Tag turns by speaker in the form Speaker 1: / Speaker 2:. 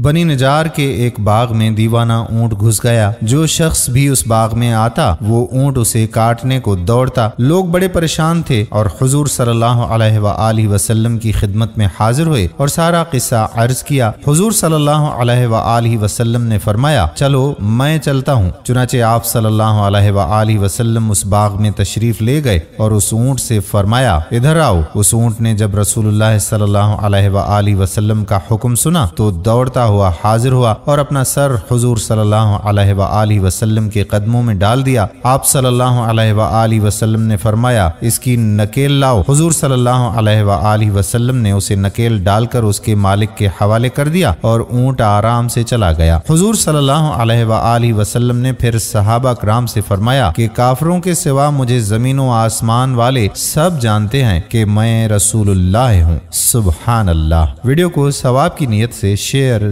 Speaker 1: बनी नजार के एक बाग में दीवाना ऊंट घुस गया जो शख्स भी उस बाग में आता वो ऊंट उसे काटने को दौड़ता लोग बड़े परेशान थे और हजूर सल्लल्लाहु अलैहि वसल्लम की खिदमत में हाजिर हुए और सारा किस्सा अर्ज किया हजूर सल्लल्लाहु अलैहि वसल्लम ने फरमाया चलो मैं चलता हूँ चुनाचे आप सल्लल्लाहु अलैहि वसल्लम उस बाग में तशरीफ ले गए और उस ऊँट से फरमाया इधर आओ उस ऊँट ने जब रसूल सल्लल्लाहु अलैहि वसल्लम का हुक्म सुना तो दौड़ता करता हुआ हाजिर हुआ और अपना सर हजूर सल्लाह के कदमों में डाल दिया आप सल्ला वसलम ने फरमाया इसकी नकेल लाओ हजूर सल्ला वसलम ने उसे नकेल डालकर उसके मालिक के हवाले कर दिया और ऊँट आराम से चला गया हजूर सल्ला वसलम ने फिर सहाबा कराम से फरमाया कि काफरों के सिवा मुझे जमीनों आसमान वाले सब जानते हैं कि मैं रसूल हूँ सुबहान अल्लाह वीडियो को सवाब की नीयत से शेयर